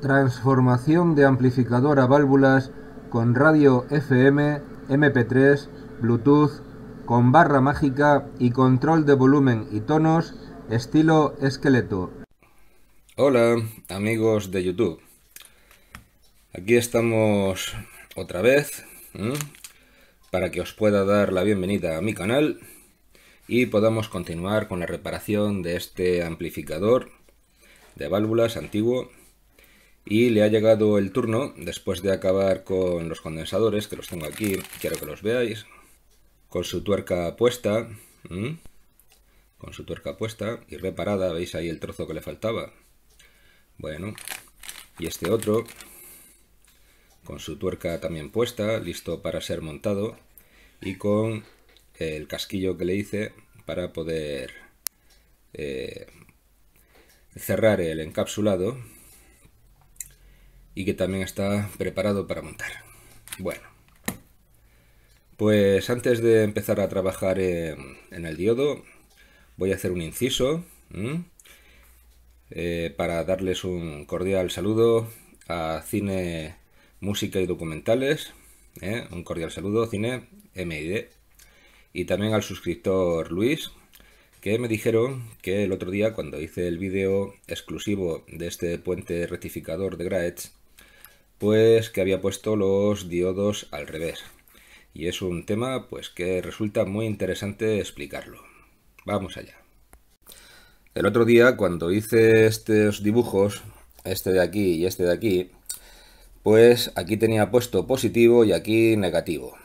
transformación de amplificador a válvulas con radio FM, MP3, Bluetooth, con barra mágica y control de volumen y tonos, estilo esqueleto. Hola amigos de YouTube. Aquí estamos otra vez para que os pueda dar la bienvenida a mi canal y podamos continuar con la reparación de este amplificador de válvulas antiguo y le ha llegado el turno, después de acabar con los condensadores, que los tengo aquí, quiero que los veáis, con su tuerca puesta, con su tuerca puesta y reparada, veis ahí el trozo que le faltaba. Bueno, y este otro, con su tuerca también puesta, listo para ser montado, y con el casquillo que le hice para poder eh, cerrar el encapsulado y que también está preparado para montar. Bueno, pues antes de empezar a trabajar en, el diodo, voy a hacer un inciso eh, para darles un cordial saludo a Cine, Música y Documentales. ¿eh? un cordial saludo, Cine MID. Y también al suscriptor Luis, que me dijeron que el otro día cuando hice el vídeo exclusivo de este puente rectificador de Graetz, pues que había puesto los diodos al revés. Y es un tema pues que resulta muy interesante explicarlo. Vamos allá. El otro día cuando hice estos dibujos, este de aquí y este de aquí, pues aquí tenía puesto positivo y aquí negativo,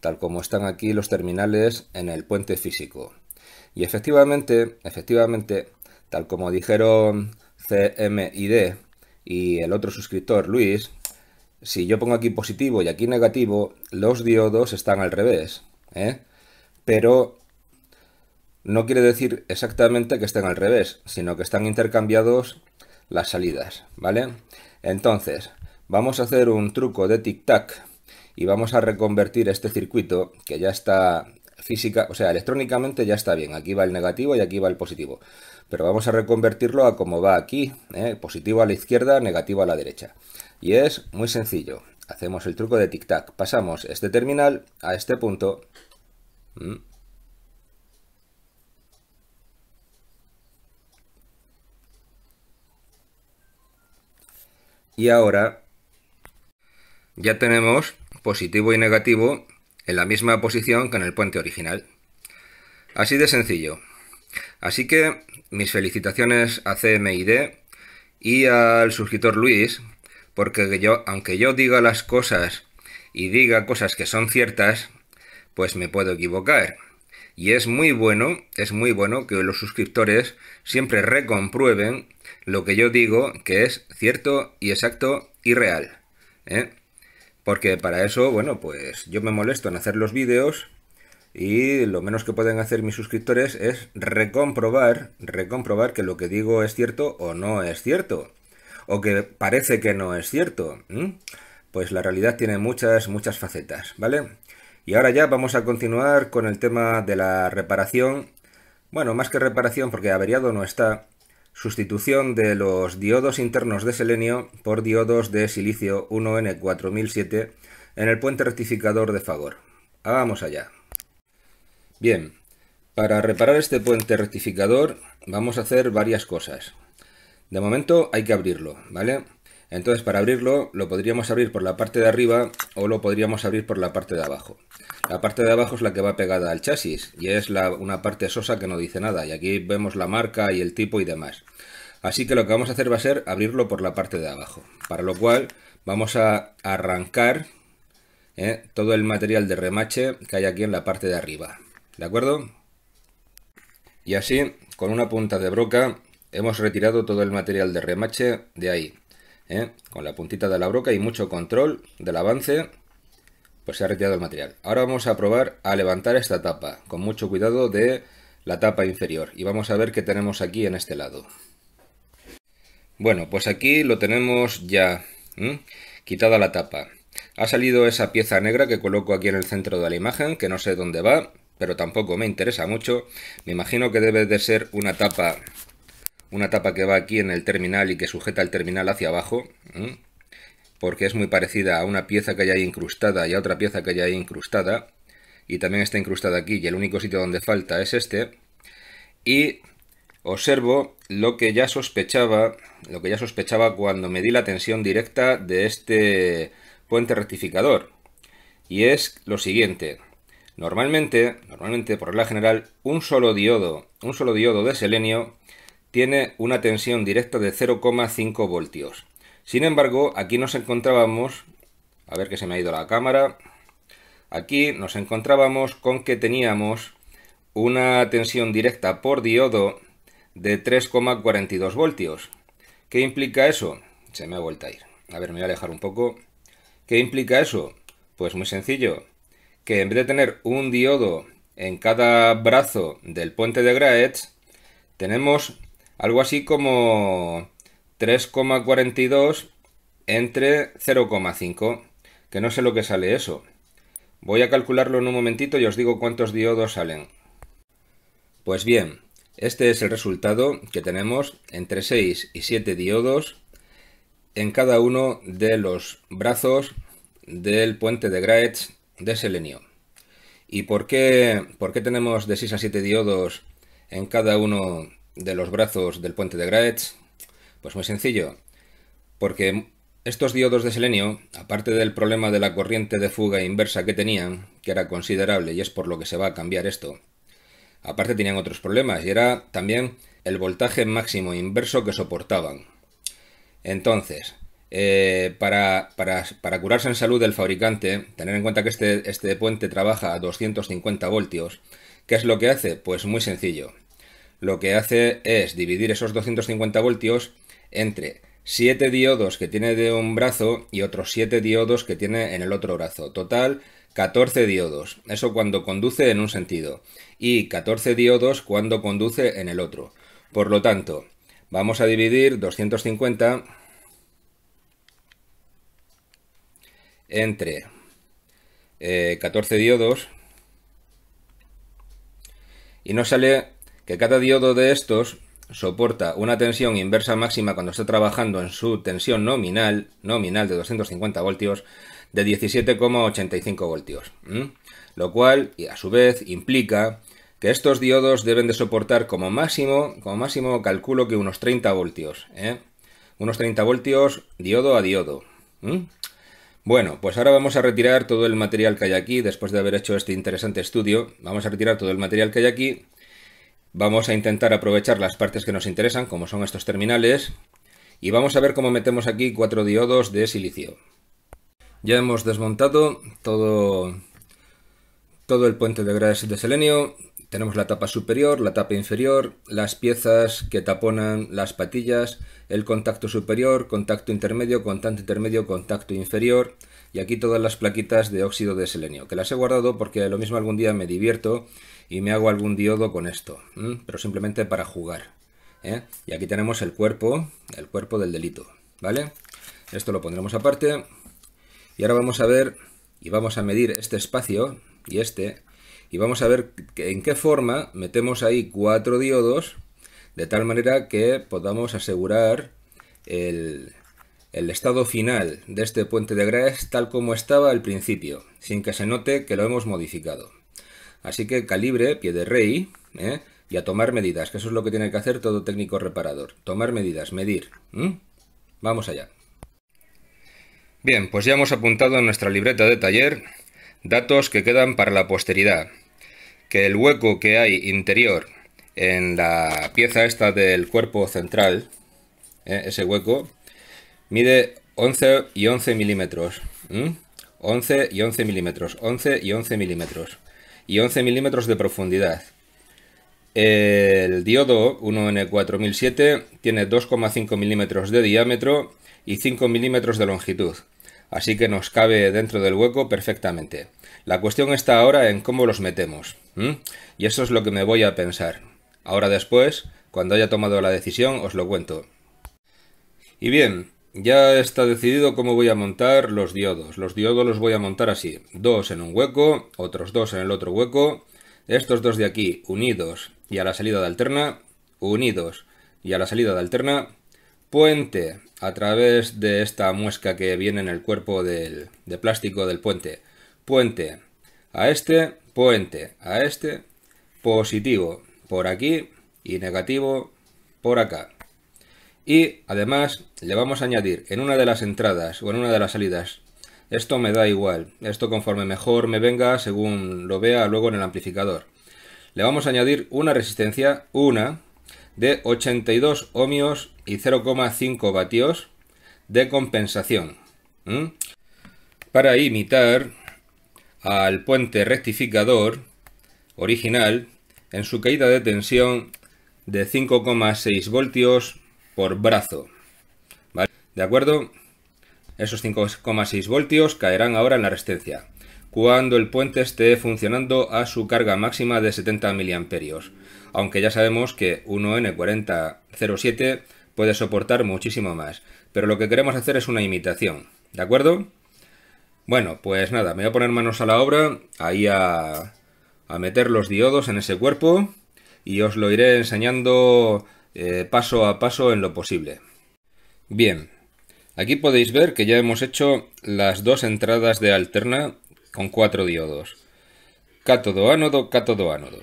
tal como están aquí los terminales en el puente físico. Y efectivamente, efectivamente, tal como dijeron y D, y el otro suscriptor, Luis, si yo pongo aquí positivo y aquí negativo, los diodos están al revés. ¿eh? Pero no quiere decir exactamente que estén al revés, sino que están intercambiados las salidas, ¿vale? Entonces, vamos a hacer un truco de tic-tac y vamos a reconvertir este circuito que ya está física, o sea, electrónicamente ya está bien. Aquí va el negativo y aquí va el positivo. Pero vamos a reconvertirlo a como va aquí, ¿eh? positivo a la izquierda, negativo a la derecha. Y es muy sencillo. Hacemos el truco de tic-tac. Pasamos este terminal a este punto. Mm. Y ahora ya tenemos positivo y negativo en la misma posición que en el puente original. Así de sencillo. Así que mis felicitaciones a CMID y al suscriptor Luis, porque yo, aunque yo diga las cosas y diga cosas que son ciertas, pues me puedo equivocar. Y es muy bueno, es muy bueno que los suscriptores siempre recomprueben lo que yo digo que es cierto y exacto y real. ¿eh? Porque para eso, bueno, pues yo me molesto en hacer los vídeos y lo menos que pueden hacer mis suscriptores es recomprobar, recomprobar que lo que digo es cierto o no es cierto. O que parece que no es cierto. Pues la realidad tiene muchas, muchas facetas, ¿vale? Y ahora ya vamos a continuar con el tema de la reparación. Bueno, más que reparación, porque averiado no está, Sustitución de los diodos internos de selenio por diodos de silicio 1N4007 en el puente rectificador de Fagor. Vamos allá. Bien, para reparar este puente rectificador vamos a hacer varias cosas. De momento hay que abrirlo, ¿vale? Entonces para abrirlo lo podríamos abrir por la parte de arriba o lo podríamos abrir por la parte de abajo. La parte de abajo es la que va pegada al chasis y es una parte sosa que no dice nada y aquí vemos la marca y el tipo y demás. Así que lo que vamos a hacer va a ser abrirlo por la parte de abajo, para lo cual vamos a arrancar eh, todo el material de remache que hay aquí en la parte de arriba. ¿De acuerdo? Y así, con una punta de broca, hemos retirado todo el material de remache de ahí. ¿eh? con la puntita de la broca y mucho control del avance, pues se ha retirado el material. Ahora vamos a probar a levantar esta tapa, con mucho cuidado de la tapa inferior, y vamos a ver qué tenemos aquí en este lado. Bueno, pues aquí lo tenemos ya quitada la tapa. Ha salido esa pieza negra que coloco aquí en el centro de la imagen, que no sé dónde va, pero tampoco me interesa mucho. Me imagino que debe de ser una tapa una tapa que va aquí en el terminal y que sujeta el terminal hacia abajo, ¿eh? porque es muy parecida a una pieza que hay incrustada y a otra pieza que hay incrustada, y también está incrustada aquí, y el único sitio donde falta es este, y observo lo que ya sospechaba, lo que ya sospechaba cuando medí la tensión directa de este puente rectificador, y es lo siguiente, normalmente, normalmente por regla general, un solo diodo, un solo diodo de selenio tiene una tensión directa de 0,5 voltios. Sin embargo, aquí nos encontrábamos, a ver que se me ha ido la cámara, aquí nos encontrábamos con que teníamos una tensión directa por diodo de 3,42 voltios. ¿Qué implica eso? Se me ha vuelto a ir. A ver, me voy a alejar un poco. ¿Qué implica eso? Pues muy sencillo, que en vez de tener un diodo en cada brazo del puente de Graetz, tenemos algo así como 3,42 entre 0,5, que no sé lo que sale eso. Voy a calcularlo en un momentito y os digo cuántos diodos salen. Pues bien, este es el resultado que tenemos entre 6 y 7 diodos en cada uno de los brazos del puente de Graetz de selenio. ¿Y por qué, por qué tenemos de 6 a 7 diodos en cada uno de los brazos del puente de Graetz? Pues muy sencillo, porque estos diodos de selenio, aparte del problema de la corriente de fuga inversa que tenían, que era considerable y es por lo que se va a cambiar esto, aparte tenían otros problemas y era también el voltaje máximo inverso que soportaban. Entonces, eh, para, para, para, curarse en salud del fabricante, tener en cuenta que este, este puente trabaja a 250 voltios, ¿qué es lo que hace? Pues muy sencillo lo que hace es dividir esos 250 voltios entre 7 diodos que tiene de un brazo y otros 7 diodos que tiene en el otro brazo. Total, 14 diodos. Eso cuando conduce en un sentido. Y 14 diodos cuando conduce en el otro. Por lo tanto, vamos a dividir 250 entre 14 eh, diodos. Y nos sale que cada diodo de estos soporta una tensión inversa máxima cuando está trabajando en su tensión nominal, nominal de 250 voltios, de 17,85 voltios. Lo cual, a su vez, implica que estos diodos deben de soportar como máximo, como máximo calculo que unos 30 voltios. ¿eh? Unos 30 voltios diodo a diodo. Bueno, pues ahora vamos a retirar todo el material que hay aquí, después de haber hecho este interesante estudio, vamos a retirar todo el material que hay aquí Vamos a intentar aprovechar las partes que nos interesan, como son estos terminales, y vamos a ver cómo metemos aquí cuatro diodos de silicio. Ya hemos desmontado todo, todo el puente de grades de selenio, tenemos la tapa superior, la tapa inferior, las piezas que taponan las patillas, el contacto superior, contacto intermedio, contacto intermedio, contacto inferior y aquí todas las plaquitas de óxido de selenio, que las he guardado porque lo mismo algún día me divierto y me hago algún diodo con esto, pero simplemente para jugar. ¿eh? Y aquí tenemos el cuerpo, el cuerpo del delito, ¿vale? Esto lo pondremos aparte y ahora vamos a ver y vamos a medir este espacio y este y vamos a ver en qué forma metemos ahí cuatro diodos de tal manera que podamos asegurar el, estado final de este puente de Graes tal como estaba al principio, sin que se note que lo hemos modificado. Así que calibre, pie de rey, ¿eh? y a tomar medidas, que eso es lo que tiene que hacer todo técnico reparador. Tomar medidas, medir. Vamos allá. Bien, pues ya hemos apuntado en nuestra libreta de taller datos que quedan para la posteridad. Que el hueco que hay interior en la pieza esta del cuerpo central, ¿eh? ese hueco, mide 11 y 11 milímetros. 11 y 11 milímetros, 11 y 11 milímetros y 11 milímetros de profundidad. El diodo 1N4007 tiene 2,5 milímetros de diámetro y 5 milímetros de longitud, así que nos cabe dentro del hueco perfectamente. La cuestión está ahora en cómo los metemos, y eso es lo que me voy a pensar. Ahora después, cuando haya tomado la decisión, os lo cuento. Y bien, ya está decidido cómo voy a montar los diodos. Los diodos los voy a montar así. Dos en un hueco, otros dos en el otro hueco. Estos dos de aquí unidos y a la salida de alterna, unidos y a la salida de alterna. Puente a través de esta muesca que viene en el cuerpo del, de plástico del puente. Puente a este, puente a este, positivo por aquí y negativo por acá. Y además le vamos a añadir en una de las entradas o en una de las salidas. Esto me da igual, esto conforme mejor me venga según lo vea luego en el amplificador. Le vamos a añadir una resistencia, una, de 82 ohmios y 0,5 vatios de compensación. Para imitar al puente rectificador original en su caída de tensión de 5,6 voltios por brazo. ¿Vale? ¿De acuerdo? Esos 5,6 voltios caerán ahora en la resistencia, cuando el puente esté funcionando a su carga máxima de 70 mA, aunque ya sabemos que 1N4007 puede soportar muchísimo más, pero lo que queremos hacer es una imitación, ¿de acuerdo? Bueno, pues nada, me voy a poner manos a la obra, ahí a, a meter los diodos en ese cuerpo, y os lo iré enseñando eh, paso a paso en lo posible. Bien, aquí podéis ver que ya hemos hecho las dos entradas de alterna con cuatro diodos. Cátodo ánodo, cátodo ánodo.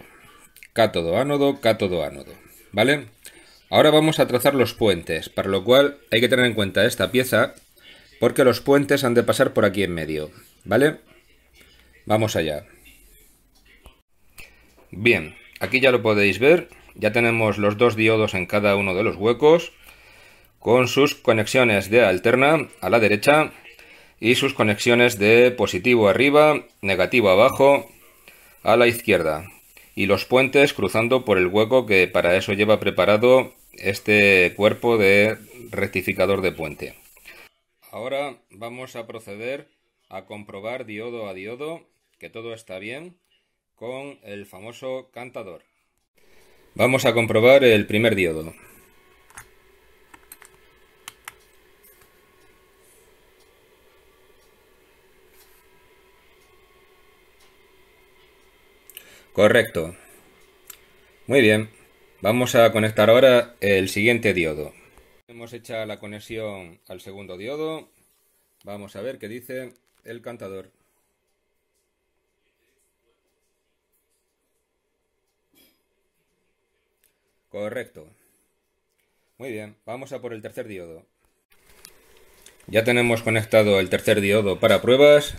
Cátodo ánodo, cátodo ánodo. ¿Vale? Ahora vamos a trazar los puentes, para lo cual hay que tener en cuenta esta pieza porque los puentes han de pasar por aquí en medio. ¿Vale? Vamos allá. Bien, aquí ya lo podéis ver. Ya tenemos los dos diodos en cada uno de los huecos, con sus conexiones de alterna a la derecha y sus conexiones de positivo arriba, negativo abajo, a la izquierda. Y los puentes cruzando por el hueco que para eso lleva preparado este cuerpo de rectificador de puente. Ahora vamos a proceder a comprobar diodo a diodo que todo está bien con el famoso cantador. Vamos a comprobar el primer diodo. Correcto. Muy bien. Vamos a conectar ahora el siguiente diodo. Hemos hecho la conexión al segundo diodo. Vamos a ver qué dice el cantador. Correcto. Muy bien, vamos a por el tercer diodo. Ya tenemos conectado el tercer diodo para pruebas.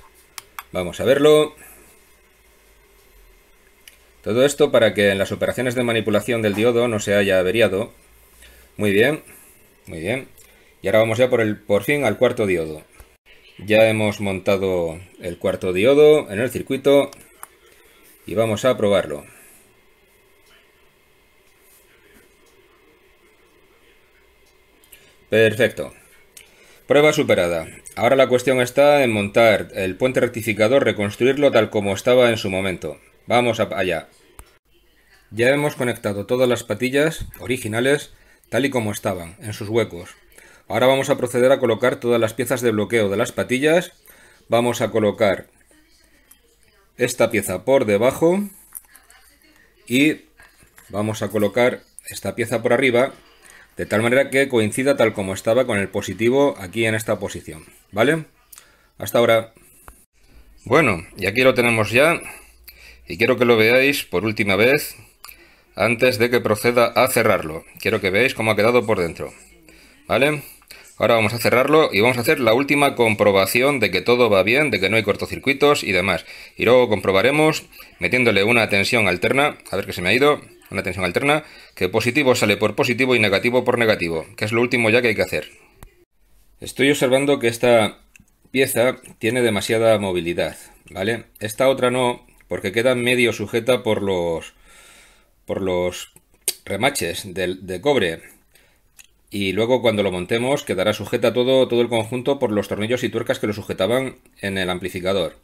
Vamos a verlo. Todo esto para que en las operaciones de manipulación del diodo no se haya averiado. Muy bien, muy bien. Y ahora vamos ya por, el, por fin al cuarto diodo. Ya hemos montado el cuarto diodo en el circuito y vamos a probarlo. Perfecto. Prueba superada. Ahora la cuestión está en montar el puente rectificador, reconstruirlo tal como estaba en su momento. Vamos allá. Ya hemos conectado todas las patillas originales tal y como estaban, en sus huecos. Ahora vamos a proceder a colocar todas las piezas de bloqueo de las patillas. Vamos a colocar esta pieza por debajo y vamos a colocar esta pieza por arriba de tal manera que coincida tal como estaba con el positivo aquí en esta posición, ¿vale? Hasta ahora. Bueno, y aquí lo tenemos ya, y quiero que lo veáis por última vez antes de que proceda a cerrarlo. Quiero que veáis cómo ha quedado por dentro, ¿vale? Ahora vamos a cerrarlo y vamos a hacer la última comprobación de que todo va bien, de que no hay cortocircuitos y demás. Y luego comprobaremos metiéndole una tensión alterna, a ver que se me ha ido, una tensión alterna, que positivo sale por positivo y negativo por negativo, que es lo último ya que hay que hacer. Estoy observando que esta pieza tiene demasiada movilidad, ¿vale? Esta otra no, porque queda medio sujeta por los por los remaches de, de cobre y luego cuando lo montemos quedará sujeta todo, todo el conjunto por los tornillos y tuercas que lo sujetaban en el amplificador.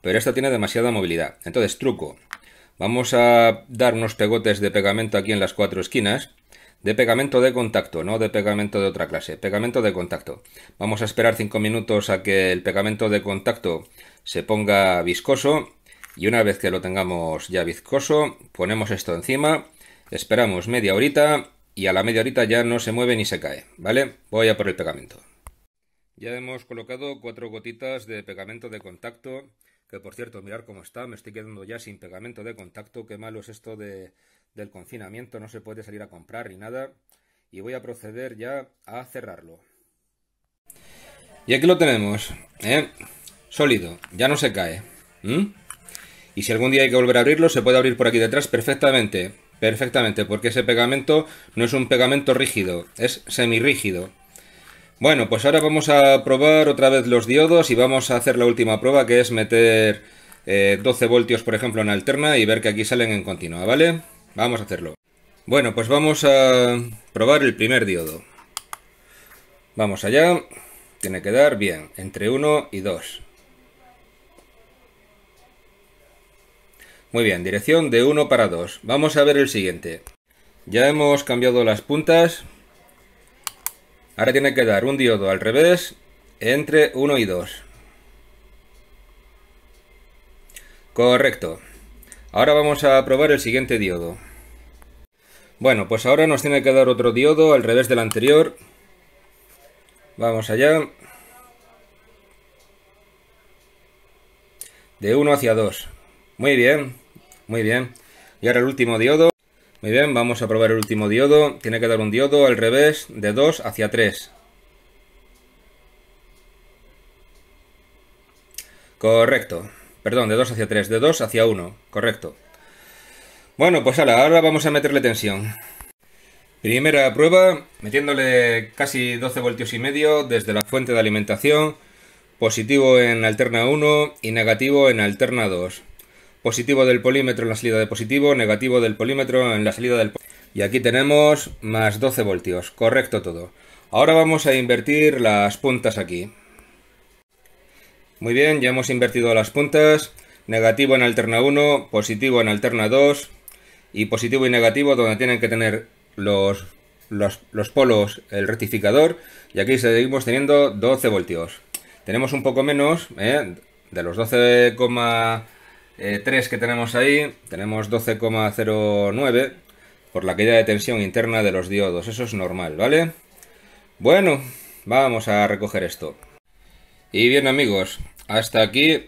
Pero esta tiene demasiada movilidad. Entonces, truco. Vamos a dar unos pegotes de pegamento aquí en las cuatro esquinas. De pegamento de contacto, no de pegamento de otra clase. Pegamento de contacto. Vamos a esperar 5 minutos a que el pegamento de contacto se ponga viscoso. Y una vez que lo tengamos ya viscoso, ponemos esto encima. Esperamos media horita y a la media horita ya no se mueve ni se cae, ¿vale? Voy a por el pegamento. Ya hemos colocado cuatro gotitas de pegamento de contacto, que por cierto, mirar cómo está, me estoy quedando ya sin pegamento de contacto, qué malo es esto del confinamiento, no se puede salir a comprar ni nada, y voy a proceder ya a cerrarlo. Y aquí lo tenemos, ¿eh? sólido, ya no se cae. Y si algún día hay que volver a abrirlo, se puede abrir por aquí detrás perfectamente. Perfectamente, porque ese pegamento no es un pegamento rígido, es semirrígido. Bueno, pues ahora vamos a probar otra vez los diodos y vamos a hacer la última prueba que es meter 12 eh, voltios por ejemplo en alterna y ver que aquí salen en continua, ¿vale? Vamos a hacerlo. Bueno, pues vamos a probar el primer diodo. Vamos allá, tiene que dar bien, entre 1 y 2. Muy bien, dirección de 1 para 2. Vamos a ver el siguiente. Ya hemos cambiado las puntas. Ahora tiene que dar un diodo al revés entre 1 y 2. Correcto. Ahora vamos a probar el siguiente diodo. Bueno, pues ahora nos tiene que dar otro diodo al revés del anterior. Vamos allá. De 1 hacia 2. Muy bien. Muy bien. Y ahora el último diodo. Muy bien, vamos a probar el último diodo. Tiene que dar un diodo al revés de 2 hacia 3. Correcto. Perdón, de 2 hacia 3, de 2 hacia 1. Correcto. Bueno, pues ahora, vamos a meterle tensión. Primera prueba, metiéndole casi 12 voltios y medio desde la fuente de alimentación, positivo en alterna 1 y negativo en alterna 2 positivo del polímetro en la salida de positivo, negativo del polímetro en la salida del Y aquí tenemos más 12 voltios, correcto todo. Ahora vamos a invertir las puntas aquí. Muy bien, ya hemos invertido las puntas, negativo en alterna 1, positivo en alterna 2 y positivo y negativo donde tienen que tener los, los, polos el rectificador y aquí seguimos teniendo 12 voltios. Tenemos un poco menos, ¿eh? de los 12, eh, tres 3 que tenemos ahí, tenemos 12,09 por la caída de tensión interna de los diodos. Eso es normal, ¿vale? Bueno, vamos a recoger esto. Y bien amigos, hasta aquí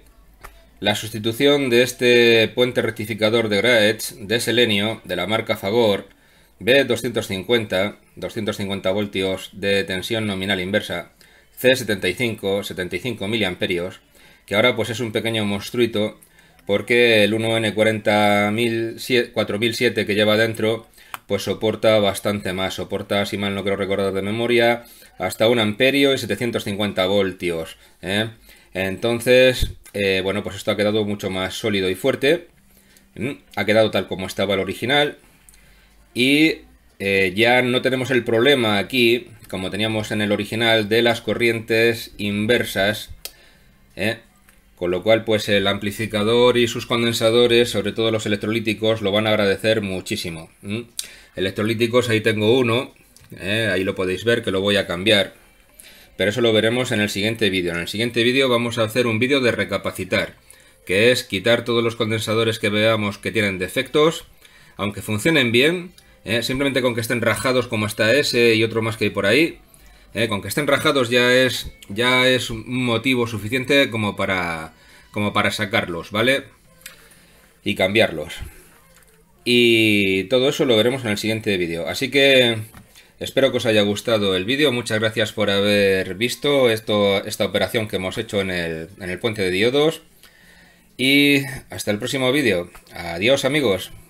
la sustitución de este puente rectificador de Graetz de selenio de la marca Fagor B250, 250 voltios de tensión nominal inversa, C75, 75 miliamperios, que ahora pues es un pequeño monstruito porque el 1 n 4007 que lleva dentro pues soporta bastante más, soporta, si mal no creo recordar de memoria, hasta un amperio y 750 voltios. ¿eh? Entonces, eh, bueno, pues esto ha quedado mucho más sólido y fuerte. Ha quedado tal como estaba el original. Y eh, ya no tenemos el problema aquí, como teníamos en el original, de las corrientes inversas. ¿eh? Con lo cual, pues el amplificador y sus condensadores, sobre todo los electrolíticos, lo van a agradecer muchísimo. Electrolíticos, ahí tengo uno, ¿eh? ahí lo podéis ver que lo voy a cambiar. Pero eso lo veremos en el siguiente vídeo. En el siguiente vídeo vamos a hacer un vídeo de recapacitar, que es quitar todos los condensadores que veamos que tienen defectos, aunque funcionen bien, ¿eh? simplemente con que estén rajados como está ese y otro más que hay por ahí, eh, con que estén rajados ya es, ya es un motivo suficiente como para, como para sacarlos, ¿vale? Y cambiarlos. Y todo eso lo veremos en el siguiente vídeo. Así que espero que os haya gustado el vídeo. Muchas gracias por haber visto esto, esta operación que hemos hecho en el, en el puente de diodos. Y hasta el próximo vídeo. Adiós amigos.